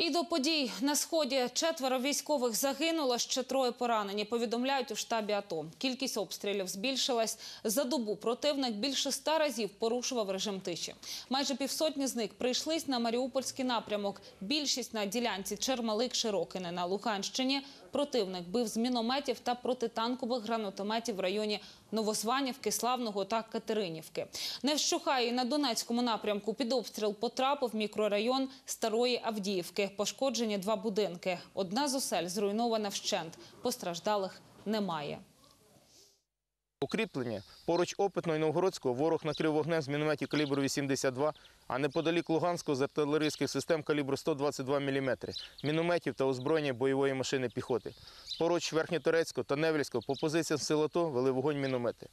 І до подій на сході четверо військових загинуло, ще троє поранені. Повідомляють у штабі АТО. Кількість обстрілів збільшилась за добу. Противник більше ста разів порушував режим тиші. Майже півсотні з них прийшлись на Маріупольський напрямок. Більшість на ділянці Чермалик Широкине на Луганщині. Противник бив з мінометів та протитанкових гранатометів в районі Новосванівки, Славного та Катеринівки. Не вщухає і на Донецькому напрямку під обстріл потрапив мікрорайон Старої Авдіївки. Пошкоджені два будинки. Одна з осель зруйнована вщент. Постраждалих немає. Укріплення поруч опитно і Новгородського ворог накрив вогнем з мінометів калібру 82, а неподалік Луганського з артилерійських систем калібру 122 мм, мінометів та озброєння бойової машини піхоти. Поруч Верхньоторецького та Невільського по позиціям силато вели вогонь міномети.